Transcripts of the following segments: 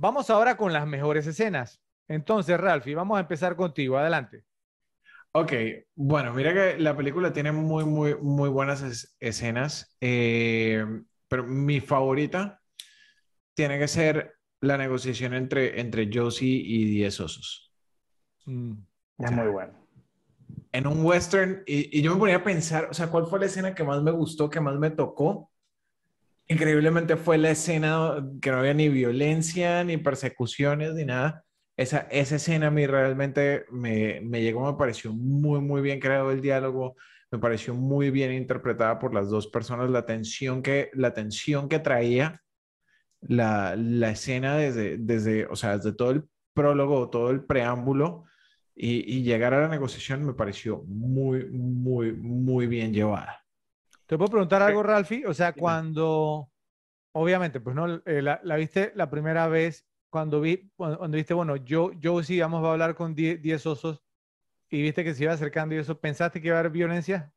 Vamos ahora con las mejores escenas. Entonces, Ralphie, vamos a empezar contigo. Adelante. Ok, bueno, mira que la película tiene muy, muy, muy buenas escenas, eh, pero mi favorita tiene que ser la negociación entre, entre Josie y Diez Osos. Mm. muy bueno. En un western, y, y, yo me ponía a pensar, o sea, ¿cuál fue la escena que más me gustó, que más me tocó? increíblemente fue la escena que no había ni violencia, ni persecuciones, ni nada. Esa, esa escena a mí realmente me, llegó, me pareció muy, muy bien creado el diálogo, me pareció muy bien interpretada por las dos personas, la tensión que, la tensión que traía la, escena desde, desde, o sea, desde todo el prólogo, todo el preámbulo y llegar a la negociación me pareció muy, muy, muy bien llevada. ¿Te puedo preguntar algo, Ralfi? O sea, cuando, obviamente, pues no, eh, la, viste la primera vez, cuando, vi, cuando, viste, bueno, yo, yo sí, vamos, a hablar con 10 osos y viste que se iba acercando y eso, ¿pensaste que iba a haber violencia?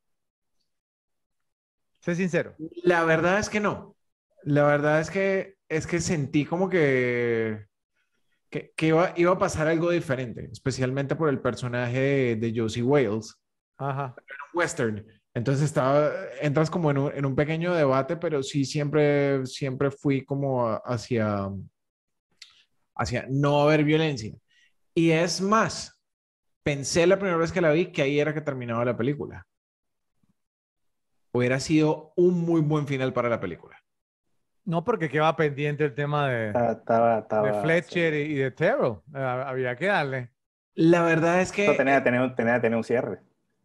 Sé sincero. La verdad es que no. La verdad es que, es que sentí como que, que, que iba, iba, a pasar algo diferente, especialmente por el personaje de, Josie Wales. Ajá. western. Entonces estaba, entras como en un, en un, pequeño debate, pero sí siempre, siempre fui como hacia, hacia no haber violencia. Y es más, pensé la primera vez que la vi que ahí era que terminaba la película. Hubiera sido un muy buen final para la película. No, porque quedaba pendiente el tema de, de Fletcher y de Terrell. Ah, había que darle. La verdad es que... Tenía, tenía, tenía, tener un cierre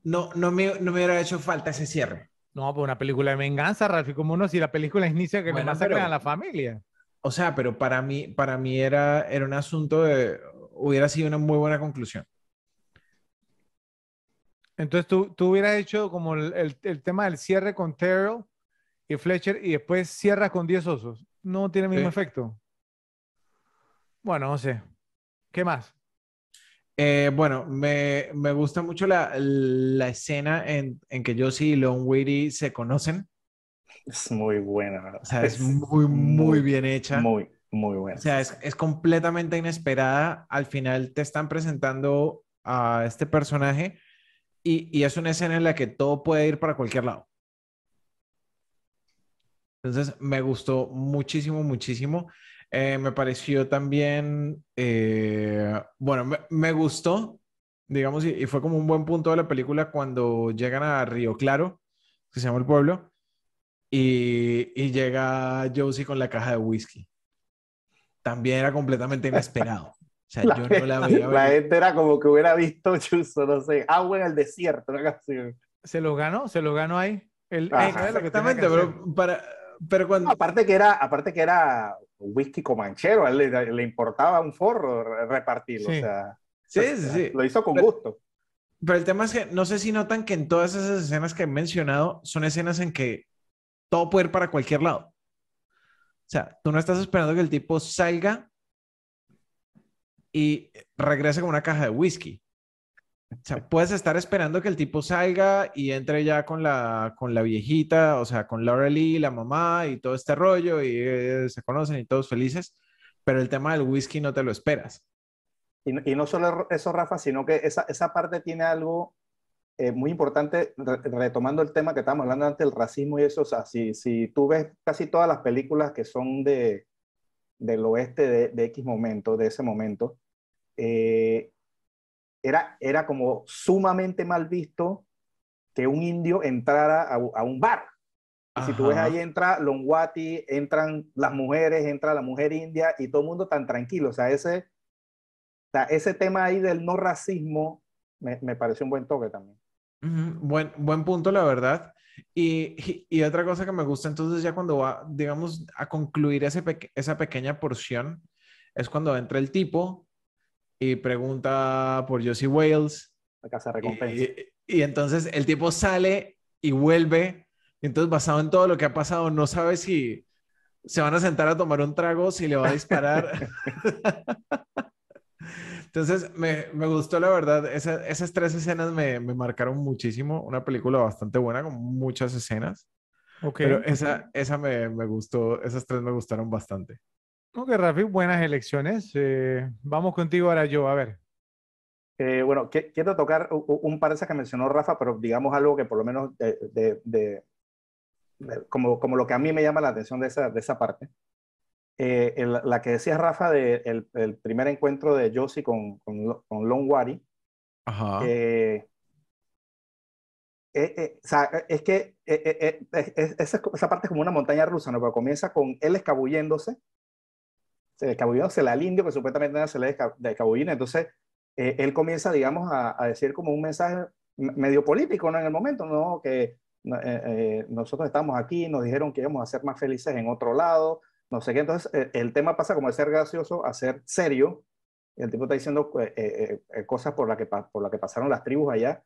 no, no, me, hubiera hecho falta ese cierre. No, pues una película de venganza, Ralph, como uno si la película inicia que me masacran a la familia. O sea, pero para mí, para mí era, era un asunto de, hubiera sido una muy buena conclusión. Entonces tú, hubieras hecho como el, tema del cierre con Terrell y Fletcher y después cierras con 10 osos. No tiene el mismo efecto. Bueno, no sé. ¿Qué más? Eh, bueno, me, gusta mucho la, escena en, en, que Josie y Weedy se conocen. Es muy buena. O sea, es, muy, muy, bien hecha. Muy, muy buena. O sea, es, completamente inesperada. Al final te están presentando a este personaje y, y es una escena en la que todo puede ir para cualquier lado. Entonces, me gustó muchísimo, muchísimo. Eh, me pareció también, eh, bueno, me, gustó, digamos, y, fue como un buen punto de la película cuando llegan a Río Claro, que se llama el pueblo, y, y llega Josie con la caja de whisky. También era completamente inesperado. la gente, era como que hubiera visto, chuzo, no sé, agua en el desierto, Se lo ganó, se lo ganó ahí. Eh, exactamente, pero cuando... Aparte que era, aparte que era whisky comanchero, a él le, importaba un forro repartirlo. Sí. O sea, sí, sí, Lo hizo con gusto. Pero el tema es que no sé si notan que en todas esas escenas que he mencionado son escenas en que todo puede ir para cualquier lado. O sea, tú no estás esperando que el tipo salga y regrese con una caja de whisky puedes estar esperando que el tipo salga y entre ya con la, con la viejita, o sea, con Laura Lee, la mamá y todo este rollo y eh, se conocen y todos felices, pero el tema del whisky no te lo esperas. Y, no solo eso, Rafa, sino que esa, parte tiene algo eh, muy importante, retomando el tema que estábamos hablando antes, el racismo y eso, o sea, si, si tú ves casi todas las películas que son de, del oeste de, de X momento, de ese momento, eh, era, como sumamente mal visto que un indio entrara a, un bar. Y si tú ves ahí entra Longuati, entran las mujeres, entra la mujer india y todo el mundo tan tranquilo. O sea, ese, ese tema ahí del no racismo me, me parece un buen toque también. buen, buen punto, la verdad. Y, otra cosa que me gusta entonces ya cuando va, digamos, a concluir ese esa pequeña porción, es cuando entra el tipo y pregunta por Josie Wales. La casa recompensa. Y, entonces el tipo sale y vuelve. Y entonces, basado en todo lo que ha pasado, no sabe si se van a sentar a tomar un trago, si le va a disparar. entonces, me, me, gustó la verdad. esas tres escenas me, me, marcaron muchísimo. Una película bastante buena, con muchas escenas. Pero esa, esa me, me gustó, esas tres me gustaron bastante. Ok, Rafi, buenas elecciones. Eh, vamos contigo ahora yo, a ver. Eh, bueno, quiero tocar un par de esas que mencionó Rafa, pero digamos algo que por lo menos de, de, como, como, lo que a mí me llama la atención de esa, de esa parte. Eh, la que decía Rafa del el, primer encuentro de Josie con, con, con Longwari. Ajá. o sea, es que esa, esa, parte es como una montaña rusa, ¿no? Pero comienza con él escabulléndose se se la al indio, que supuestamente se le descabullina. Entonces, eh, él comienza, digamos, a, decir como un mensaje medio político, ¿no? En el momento, ¿no? Que eh, eh, nosotros estamos aquí, nos dijeron que íbamos a ser más felices en otro lado, no sé qué. Entonces, el tema pasa como de ser gracioso a ser serio. El tipo está diciendo cosas por las que, por la que pasaron las tribus allá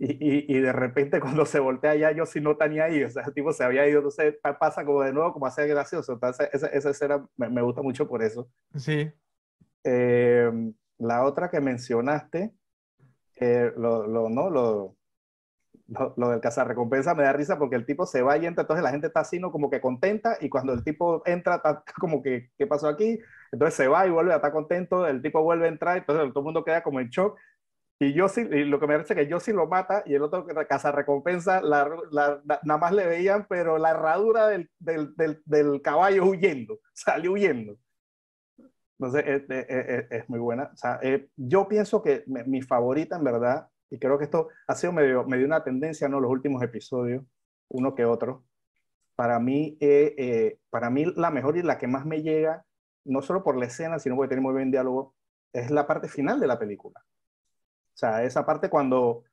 y, de repente cuando se voltea ya yo sí no tenía ahí, o sea, el tipo se había ido, entonces pasa como de nuevo como hacía gracioso, entonces esa, escena me, gusta mucho por eso. Sí. Em, la otra que mencionaste, eh, lo, lo, ¿no? Lo, lo, lo del cazarrecompensa me da risa porque el tipo se va y entra, entonces la gente está así, Como que contenta, y cuando el tipo entra, como que, ¿qué pasó aquí? Entonces se va y vuelve, a estar contento, el tipo vuelve a entrar, entonces todo el mundo queda como en shock, y yo sí, lo que me parece que yo sí lo mata y el otro casa recompensa, la, nada más le veían, pero la herradura del, del, del, caballo huyendo, salió huyendo. Entonces, es, muy buena. Eh, yo pienso que mi, favorita, en verdad, y creo que esto ha sido medio, medio una tendencia, ¿no? Los últimos episodios, uno que otro. Para mí, eh, eh, para mí la mejor y la que más me llega, no solo por la escena, sino porque tiene muy buen diálogo, es la parte final de la película. O sea, esa parte cuando,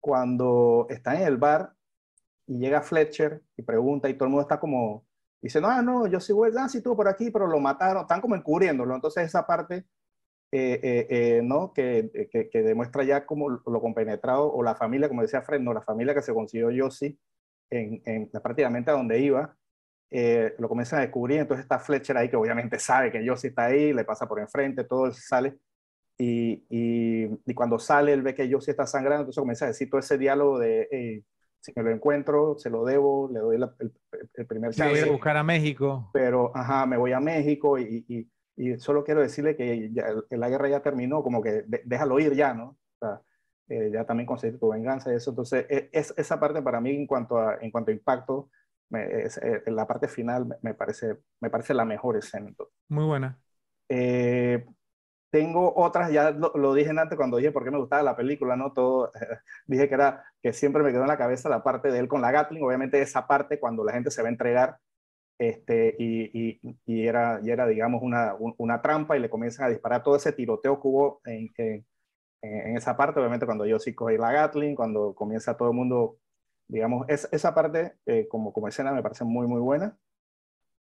cuando está en el bar y llega Fletcher y pregunta y todo el mundo está como, dice, no, ah, no, yo sigo el sí, estuvo ah, por aquí, pero lo mataron, están como encubriéndolo. Entonces esa parte, eh, eh, eh, ¿no? Que, que, demuestra ya como lo compenetrado o la familia, como decía Fred, no, la familia que se consiguió Josie en, en prácticamente a donde iba. lo comienzan a descubrir, entonces está Fletcher ahí que obviamente sabe que Josie está ahí, le pasa por enfrente, todo sale y y cuando sale él ve que yo sí está sangrando, entonces comienza a decir todo ese diálogo de, si me lo encuentro, se lo debo, le doy el, primer chance. Me voy a buscar a México. Pero, ajá, me voy a México y, y, solo quiero decirle que la guerra ya terminó, como que déjalo ir ya, ¿no? Eh, ya también conseguiste tu venganza y eso. Entonces, e, es, esa parte para mí en cuanto a, en cuanto impacto, eh, la parte final me, parece, me parece la mejor escena. Muy buena. Eh, tengo otras, ya lo, dije antes cuando dije por qué me gustaba la película, ¿no? Todo, dije que era, que siempre me quedó en la cabeza la parte de él con la Gatling, obviamente esa parte cuando la gente se va a entregar, este, y, y, y era, y era, digamos, una, una, trampa y le comienzan a disparar todo ese tiroteo que hubo en, en, esa parte, obviamente cuando yo sí cogí la Gatling, cuando comienza todo el mundo, digamos, es, esa parte eh, como, como escena me parece muy, muy buena.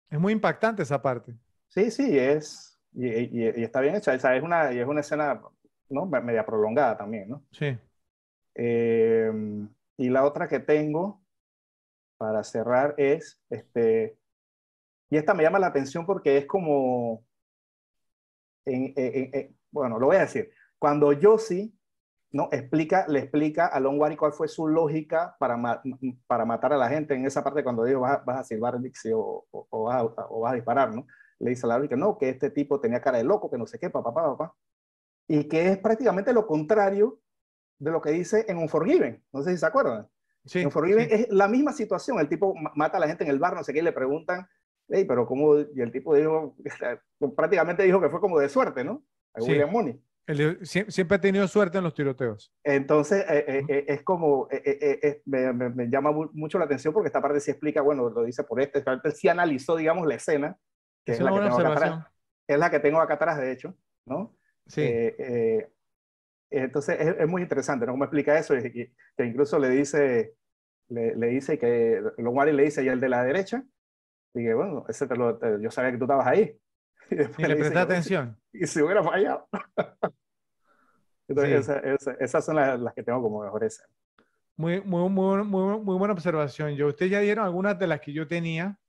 Es muy impactante esa parte. Sí, sí, es, y, está bien hecha, esa es una, es una escena media prolongada también, ¿no? Sí. Em, y la otra que tengo para cerrar es, este, y esta me llama la atención porque es como, bueno, lo voy a decir, cuando Yossi ¿no? explica, le explica a Long cuál fue su lógica para, para matar a la gente en esa parte cuando dijo vas, a silbar Dixie o, o, o, vas o, vas a, disparar, ¿no? le dice a la que no, que este tipo tenía cara de loco, que no sé qué, papá, papá, papá. Y que es prácticamente lo contrario de lo que dice en Unforgiven. No sé si se acuerdan. Unforgiven es la misma situación. El tipo mata a la gente en el bar, no sé qué, y le preguntan, hey, pero ¿cómo? Y el tipo dijo, prácticamente dijo que fue como de suerte, ¿no? A William Money. siempre ha tenido suerte en los tiroteos. Entonces, eh, eh, eh, es como, me, llama mucho la atención porque esta parte se explica, bueno, lo dice por este, parte sí analizó, digamos, la escena es, la que tengo acá atrás. Es la que tengo acá atrás, de hecho, ¿no? Sí. Eh, eh, entonces es, muy interesante, ¿no? ¿Cómo explica eso? que incluso le dice, le, le dice que, y le dice, y el de la derecha, y que bueno, ese yo sabía que tú estabas ahí. Y, le, presté atención. Y si hubiera fallado. entonces esas son las, que tengo como mejores. Muy, muy, muy, muy, buena observación. Yo, ustedes ya dieron algunas de las que yo tenía,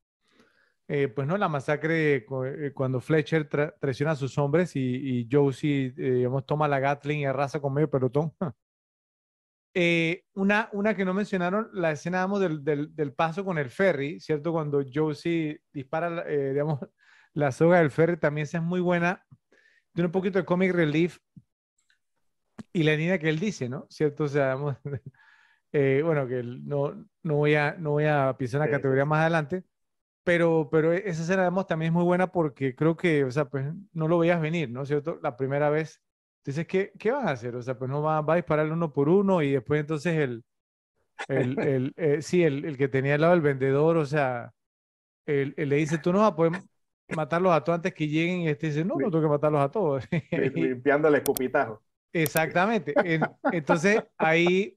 eh, pues no, la masacre eh, cuando Fletcher traiciona a sus hombres y, y Josie, eh, digamos, toma la Gatling y arrasa con medio pelotón. una, una que no mencionaron, la escena del, paso con el ferry, ¿cierto? Cuando Josie dispara, digamos, la soga del ferry, también esa es muy buena. Tiene un poquito de comic relief y la línea que él dice, ¿no? ¿Cierto? O sea, bueno, que no, no, voy a, no voy a pisar una categoría más adelante pero, pero e, esa escena también es muy buena porque creo que, o sea, pues no lo veías venir, ¿no? ¿Cierto? La primera vez. Entonces, ¿qué, qué vas a hacer? O sea, pues no va, a disparar uno por uno y después entonces el, el, el eh, sí, el, el, que tenía al lado el vendedor, o sea, él, le dice, tú no vas a poder matarlos a todos antes que lleguen y este dice, no, no tengo que matarlos a todos. Limpiando el escupitajo. Exactamente. entonces ahí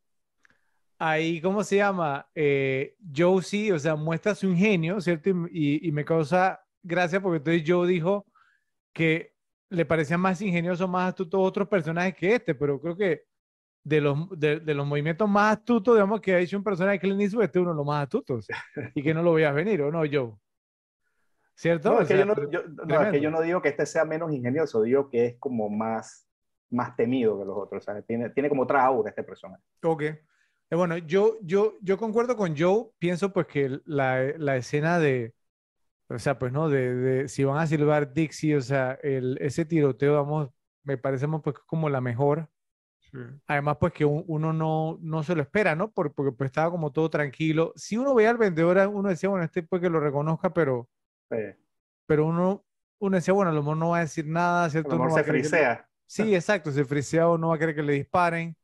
ahí, ¿cómo se llama? Eh, Joe, sí, o sea, muestra su ingenio, ¿cierto? Y, me causa gracia porque entonces Joe dijo que le parecía más ingenioso más astuto otros personajes que este, pero creo que de los, de, los movimientos más astutos, digamos, que ha hecho un personaje que le hizo este uno de los más astutos y que no lo veas venir, ¿o no, Joe? ¿Cierto? No, es, que yo no, digo que este sea menos ingenioso, digo que es como más más temido que los otros. O sea, tiene, tiene como otra aura este personaje. Ok. Eh, bueno, yo, yo, yo concuerdo con Joe, pienso pues que la, la escena de, o sea, pues no, de, de, si van a silbar Dixie, o sea, el, ese tiroteo, vamos, me parece pues como la mejor. Además, pues que uno no, no se lo espera, ¿no? Porque, pues, estaba como todo tranquilo. Si uno ve al vendedor, uno decía, bueno, este pues que lo reconozca, pero, pero uno, uno decía, bueno, a lo mejor no va a decir nada, ¿cierto? A no se frisea. Sí, exacto, se frisea o no va a querer que le disparen.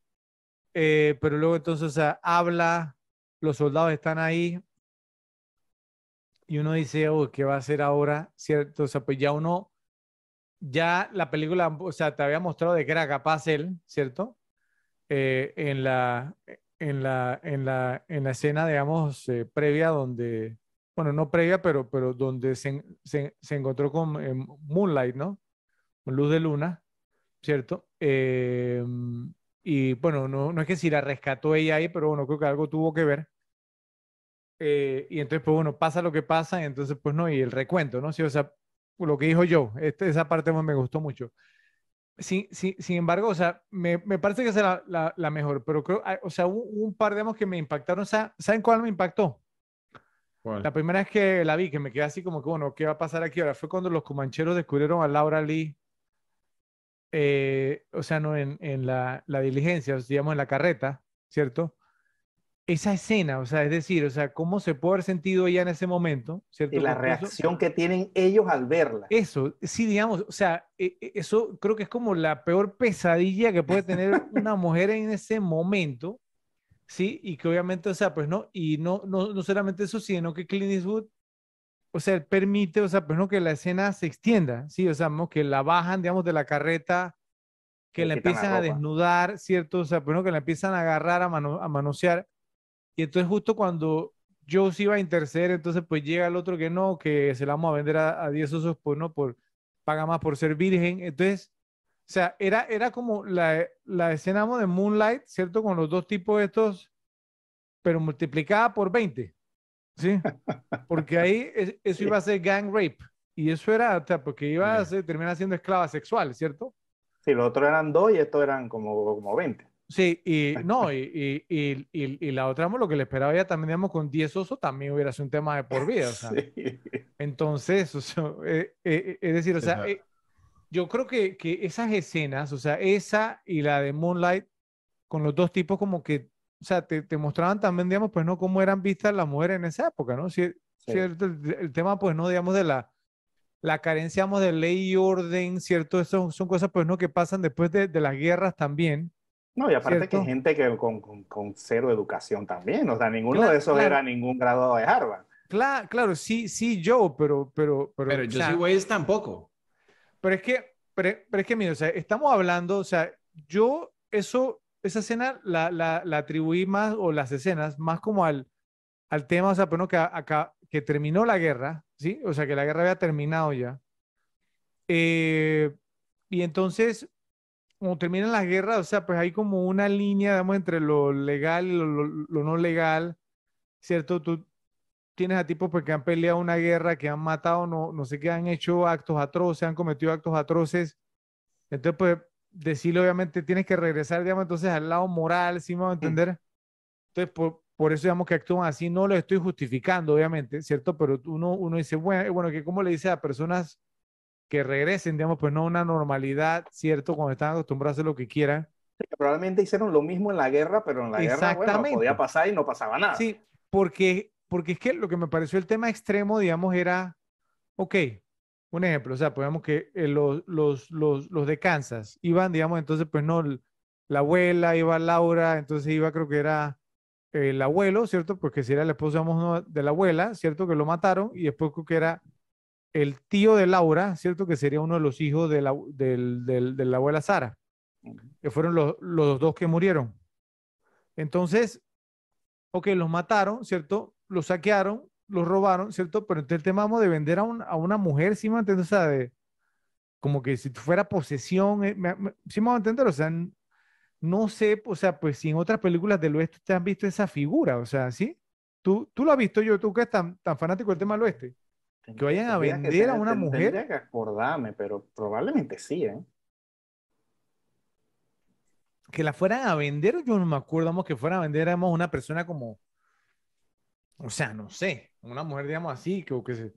Eh, pero luego entonces o habla, los soldados están ahí, y uno dice, oh, ¿qué va a hacer ahora? ¿Cierto? O sea, pues ya uno, ya la película, o sea, te había mostrado de que era capaz él, ¿cierto? Eh, en, la, en, la, en, la, en la escena, digamos, eh, previa donde, bueno, no previa, pero, pero donde se, se, encontró con Moonlight, ¿no? luz de luna, ¿cierto? Y bueno, no, no es que si la rescató ella ahí, pero bueno, creo que algo tuvo que ver. Eh, y entonces, pues bueno, pasa lo que pasa, entonces, pues no, y el recuento, ¿no? Sí, o sea, lo que dijo yo, este, esa parte me gustó mucho. sí sí sin embargo, o sea, me, parece que es la, mejor, pero creo, ah, o sea, un par de demos que me impactaron, ¿saben cuál me impactó? La primera es que la vi, que me quedé así como que, bueno, ¿qué va a pasar aquí ahora? Fue cuando los comancheros descubrieron a Laura Lee eh, o sea, no en, en la, la, diligencia, digamos en la carreta, ¿cierto? Esa escena, o sea, es decir, o sea, cómo se puede haber sentido ella en ese momento, ¿cierto? Y la reacción que tienen ellos al verla. Eso, sí, digamos, o sea, e, e, eso creo que es como la peor pesadilla que puede tener una mujer en ese momento, ¿sí? Y que obviamente, o sea, pues no, y no, no, no solamente eso, sino que Clint Eastwood o sea, permite, o sea, pues no, que la escena se extienda, ¿sí? O sea, que la bajan, digamos, de la carreta, que la empiezan a desnudar, ¿cierto? O sea, pues que la empiezan a agarrar, a, a manosear. Y entonces justo cuando Joe iba a interceder, entonces pues llega el otro que no, que se la vamos a vender a, 10 osos, pues no, por, paga más por ser virgen. Entonces, o sea, era, era como la, la escena de Moonlight, ¿cierto? Con los dos tipos estos, pero multiplicada por 20. Sí, porque ahí eso iba a ser gang rape. Y eso era, o sea, porque iba a terminar siendo esclava sexual, ¿cierto? Sí, los otros eran dos y estos eran como, 20. Sí, y no, y, la otra, lo que le esperaba ya también, digamos, con 10 osos también hubiera sido un tema de por vida. Entonces, o sea, eh, eh, eh, es decir, o sea, yo creo que, que, esas escenas, o sea, esa y la de Moonlight, con los dos tipos como que o sea, te, te, mostraban también, digamos, pues no cómo eran vistas las mujeres en esa época, ¿no? Cierto, el, tema, pues no, digamos, de la, la carencia, digamos, de ley y orden, ¿cierto? Eso son cosas, pues no, que pasan después de, de las guerras también. No, y aparte que gente que con, con, cero educación también, o sea, ninguno de esos era ningún graduado de Harvard. Claro, claro, sí, sí, yo, pero, pero, pero. Pero yo tampoco. Pero es que, pero, pero es que, mira, o sea, estamos hablando, o sea, yo, eso, esa escena la, la, atribuí más, o las escenas, más como al, al tema, o sea, bueno, que, acá, que terminó la guerra, ¿sí? O sea, que la guerra había terminado ya. Eh, y entonces, cuando terminan las guerras, o sea, pues hay como una línea, digamos, entre lo legal y lo, no legal, ¿cierto? Tú tienes a tipos pues, que han peleado una guerra, que han matado, no, no sé qué, han hecho actos atroces, han cometido actos atroces. Entonces, pues, decirle, obviamente, tienes que regresar, digamos, entonces al lado moral, ¿sí me va a mm. entender? Entonces, por, eso, digamos, que actúan así, no lo estoy justificando, obviamente, ¿cierto? Pero uno, uno dice, bueno, bueno, que cómo le dice a personas que regresen, digamos, pues no una normalidad, ¿cierto? Cuando están acostumbrados a hacer lo que quieran. probablemente hicieron lo mismo en la guerra, pero en la guerra, bueno, podía pasar y no pasaba nada. Sí, porque, porque es que lo que me pareció el tema extremo, digamos, era, ok, un ejemplo, o sea, podemos que eh, los, los, de Kansas iban, digamos, entonces, pues no, la abuela, iba Laura, entonces iba, creo que era eh, el abuelo, ¿cierto? Porque si era el esposo de la abuela, ¿cierto? Que lo mataron, y después creo que era el tío de Laura, ¿cierto? Que sería uno de los hijos de la, de la abuela Sara, que fueron los, los dos que murieron. Entonces, ok, los mataron, ¿cierto? Los saquearon, los robaron, ¿cierto? Pero entonces el tema de vender a, a una mujer, ¿sí me entiendes? O sea, de, como que si fuera posesión, eh, me, ¿sí me O sea, no sé, o sea, pues si en otras películas del oeste te han visto esa figura, o sea, ¿sí? Tú, tú lo has visto yo, tú que eres tan, tan fanático del tema del oeste. que vayan a vender a una mujer. Tendría que acordarme, pero probablemente sí, ¿eh? Que la fueran a vender, yo no me acuerdo, vamos, que fueran a vender a una persona como, o sea, no sé una mujer, digamos, así, que, que se,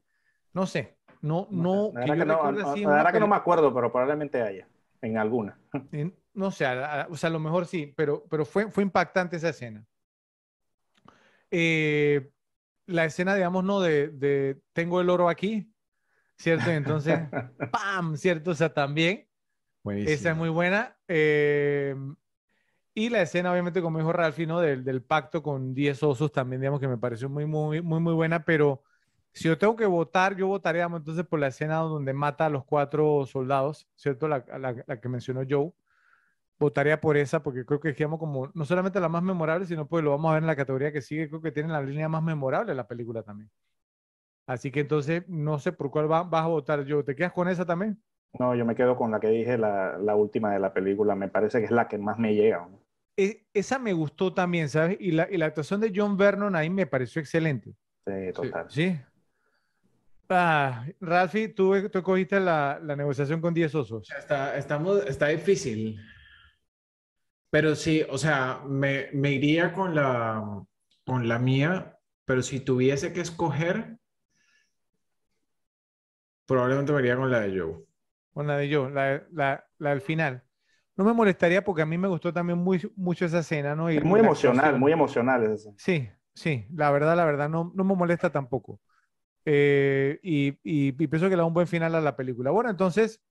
no sé, no, no, la que, no, verdad que no me acuerdo, pero probablemente haya, en alguna. no sé, o sea, a lo mejor sí, pero, pero fue, fue impactante esa escena. Eh, la escena, digamos, no de, de, tengo el oro aquí, ¿cierto? Entonces, ¡pam! ¿Cierto? O sea, también. Buenísimo. Esa es muy buena. Eh, y la escena, obviamente, como dijo Ralfi, ¿no? Del, pacto con 10 osos también, digamos, que me pareció muy, muy, muy, muy buena, pero si yo tengo que votar, yo votaría, entonces por la escena donde mata a los cuatro soldados, ¿cierto? La, que mencionó Joe. Votaría por esa porque creo que digamos como no solamente la más memorable, sino pues lo vamos a ver en la categoría que sigue, creo que tiene la línea más memorable de la película también. Así que entonces no sé por cuál vas a votar yo. ¿Te quedas con esa también? No, yo me quedo con la que dije, la, la última de la película. Me parece que es la que más me llega. ¿no? E, esa me gustó también, ¿sabes? Y la, y la, actuación de John Vernon ahí me pareció excelente. Sí, total. Sí. Ah, Ralfi, tú, cogiste la, la, negociación con 10 osos. Está, estamos, está difícil. Pero sí, o sea, me, me, iría con la, con la mía, pero si tuviese que escoger, probablemente me iría con la de Joe. Con la de Joe, la, la, la del final no me molestaría porque a mí me gustó también muy, mucho esa escena, ¿no? muy emocional, muy emocional esa Sí, sí, la verdad, la verdad, no, me molesta tampoco. Eh, y, pienso que le da un buen final a la película. Bueno, entonces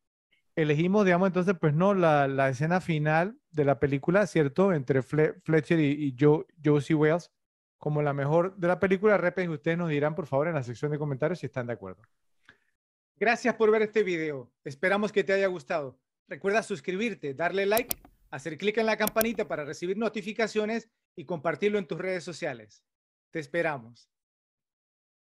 elegimos, digamos, entonces, pues no, la, escena final de la película, ¿cierto? Entre Fletcher y, y Joe, Josie Wells como la mejor de la película. ¿Repente ustedes nos dirán, por favor, en la sección de comentarios si están de acuerdo. Gracias por ver este video. Esperamos que te haya gustado. Recuerda suscribirte, darle like, hacer clic en la campanita para recibir notificaciones y compartirlo en tus redes sociales. Te esperamos.